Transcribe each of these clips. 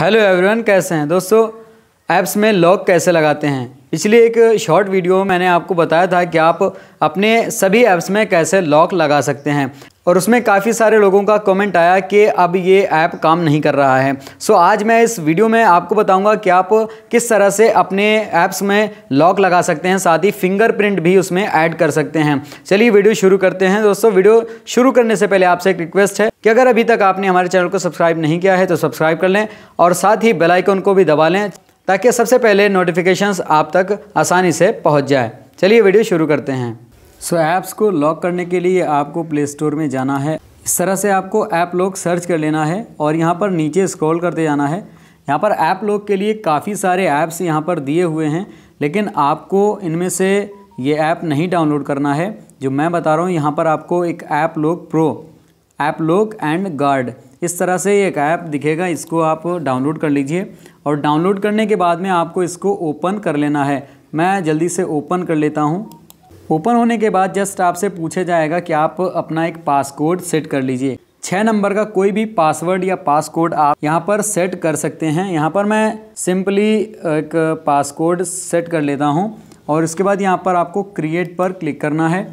hello everyone कैसे हैं दोस्तों ऐप्स में लॉक कैसे लगाते हैं पिछले एक शॉर्ट वीडियो में मैंने आपको बताया था कि आप अपने सभी ऐप्स में कैसे लॉक लगा सकते हैं और उसमें काफ़ी सारे लोगों का कमेंट आया कि अब ये ऐप काम नहीं कर रहा है सो आज मैं इस वीडियो में आपको बताऊंगा कि आप किस तरह से अपने ऐप्स में लॉक लगा सकते हैं साथ ही फिंगरप्रिंट भी उसमें ऐड कर सकते हैं चलिए वीडियो शुरू करते हैं दोस्तों वीडियो शुरू करने से पहले आपसे एक रिक्वेस्ट है कि अगर अभी तक आपने हमारे चैनल को सब्सक्राइब नहीं किया है तो सब्सक्राइब कर लें और साथ ही बेलाइकन को भी दबा लें ताकि सबसे पहले नोटिफिकेशंस आप तक आसानी से पहुँच जाए चलिए वीडियो शुरू करते हैं सो so, ऐप्स को लॉक करने के लिए आपको प्ले स्टोर में जाना है इस तरह से आपको ऐप लॉक सर्च कर लेना है और यहाँ पर नीचे स्क्रॉल करते जाना है यहाँ पर ऐप लॉक के लिए काफ़ी सारे ऐप्स यहाँ पर दिए हुए हैं लेकिन आपको इनमें से ये ऐप नहीं डाउनलोड करना है जो मैं बता रहा हूँ यहाँ पर आपको एक app lock pro app lock and guard इस तरह से एक ऐप दिखेगा इसको आप डाउनलोड कर लीजिए और डाउनलोड करने के बाद में आपको इसको ओपन कर लेना है मैं जल्दी से ओपन कर लेता हूँ ओपन होने के बाद जस्ट आपसे पूछा जाएगा कि आप अपना एक पासकोड सेट कर लीजिए छः नंबर का कोई भी पासवर्ड या पासकोड आप यहाँ पर सेट कर सकते हैं यहाँ पर मैं सिंपली एक पासकोड सेट कर लेता हूँ और इसके बाद यहाँ पर आपको क्रिएट पर क्लिक करना है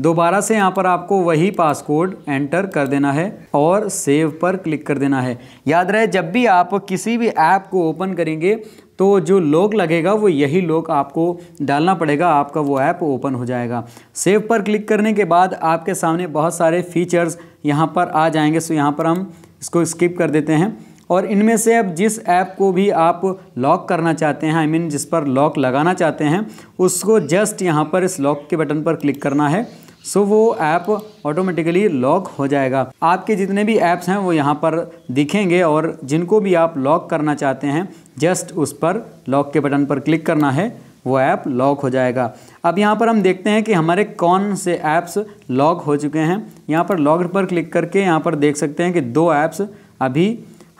दोबारा से यहाँ पर आपको वही पासकोड एंटर कर देना है और सेव पर क्लिक कर देना है याद रहे जब भी आप किसी भी ऐप को ओपन करेंगे तो जो लॉक लगेगा वो यही लॉक आपको डालना पड़ेगा आपका वो ऐप ओपन हो जाएगा सेव पर क्लिक करने के बाद आपके सामने बहुत सारे फीचर्स यहाँ पर आ जाएंगे सो यहाँ पर हम इसको स्किप कर देते हैं और इनमें से अब जिस ऐप को भी आप लॉक करना चाहते हैं आई I मीन mean जिस पर लॉक लगाना चाहते हैं उसको जस्ट यहाँ पर इस लॉक के बटन पर क्लिक करना है सो वो ऐप ऑटोमेटिकली लॉक हो जाएगा आपके जितने भी ऐप्स हैं वो यहाँ पर दिखेंगे और जिनको भी आप लॉक करना चाहते हैं जस्ट उस पर लॉक के बटन पर क्लिक करना है वो ऐप लॉक हो जाएगा अब यहाँ पर हम देखते हैं कि हमारे कौन से ऐप्स लॉक हो चुके हैं यहाँ पर लॉग पर क्लिक करके यहाँ पर देख सकते हैं कि दो ऐप्स अभी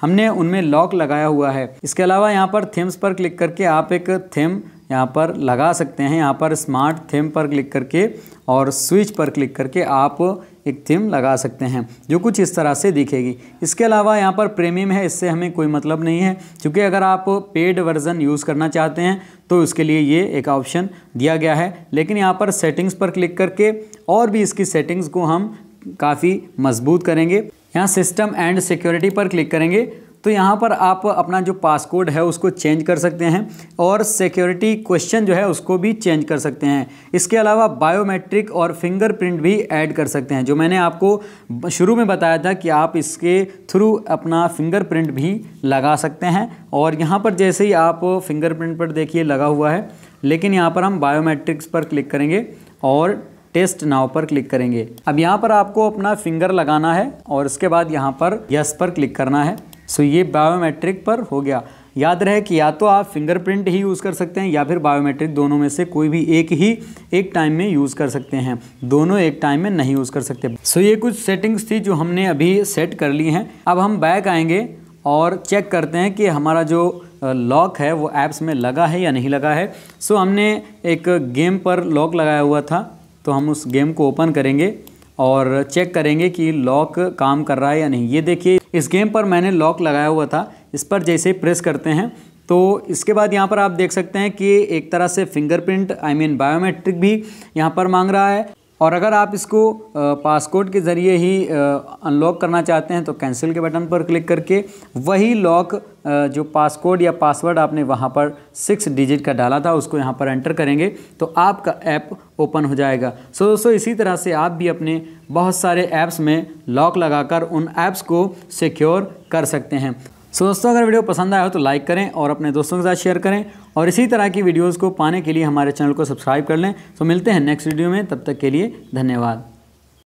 हमने उनमें लॉक लगाया हुआ है इसके अलावा यहाँ पर थीम्स पर क्लिक करके आप एक थीम यहाँ पर लगा सकते हैं यहाँ पर स्मार्ट थीम पर क्लिक करके और स्विच पर क्लिक करके आप एक थीम लगा सकते हैं जो कुछ इस तरह से दिखेगी इसके अलावा यहाँ पर प्रीमियम है इससे हमें कोई मतलब नहीं है क्योंकि अगर आप पेड वर्जन यूज़ करना चाहते हैं तो उसके लिए ये एक ऑप्शन दिया गया है लेकिन यहाँ पर सेटिंग्स पर क्लिक करके और भी इसकी सेटिंग्स को हम काफ़ी मजबूत करेंगे यहाँ सिस्टम एंड सिक्योरिटी पर क्लिक करेंगे तो यहाँ पर आप अपना जो पासकोड है उसको चेंज कर सकते हैं और सिक्योरिटी क्वेश्चन जो है उसको भी चेंज कर सकते हैं इसके अलावा बायोमेट्रिक और फिंगरप्रिंट भी ऐड कर सकते हैं जो मैंने आपको शुरू में बताया था कि आप इसके थ्रू अपना फिंगरप्रिंट भी लगा सकते हैं और यहाँ पर जैसे ही आप फिंगरप्रिंट पर देखिए लगा हुआ है लेकिन यहाँ पर हम बायोमेट्रिक्स पर क्लिक करेंगे और टेस्ट नाव पर क्लिक करेंगे अब यहाँ पर आपको अपना फिंगर लगाना है और उसके बाद यहाँ पर यस पर क्लिक करना है सो ये बायोमेट्रिक पर हो गया याद रहे कि या तो आप फिंगरप्रिंट ही यूज़ कर सकते हैं या फिर बायोमेट्रिक दोनों में से कोई भी एक ही एक टाइम में यूज़ कर सकते हैं दोनों एक टाइम में नहीं यूज़ कर सकते सो so, ये कुछ सेटिंग्स थी जो हमने अभी सेट कर ली हैं अब हम बैक आएंगे और चेक करते हैं कि हमारा जो लॉक है वो ऐप्स में लगा है या नहीं लगा है सो so, हमने एक गेम पर लॉक लगाया हुआ था तो हम उस गेम को ओपन करेंगे और चेक करेंगे कि लॉक काम कर रहा है या नहीं ये देखिए इस गेम पर मैंने लॉक लगाया हुआ था इस पर जैसे ही प्रेस करते हैं तो इसके बाद यहाँ पर आप देख सकते हैं कि एक तरह से फिंगरप्रिंट आई मीन बायोमेट्रिक भी यहाँ पर मांग रहा है और अगर आप इसको पासकोड के ज़रिए ही अनलॉक करना चाहते हैं तो कैंसिल के बटन पर क्लिक करके वही लॉक जो पासकोड या पासवर्ड आपने वहाँ पर सिक्स डिजिट का डाला था उसको यहाँ पर एंटर करेंगे तो आपका ऐप ओपन हो जाएगा सो दोस्तों इसी तरह से आप भी अपने बहुत सारे ऐप्स में लॉक लगाकर उन ऐप्स को सिक्योर कर सकते हैं सो दोस्तों अगर वीडियो पसंद आया हो तो लाइक करें और अपने दोस्तों के साथ शेयर करें और इसी तरह की वीडियोज़ को पाने के लिए हमारे चैनल को सब्सक्राइब कर लें तो मिलते हैं नेक्स्ट वीडियो में तब तक के लिए धन्यवाद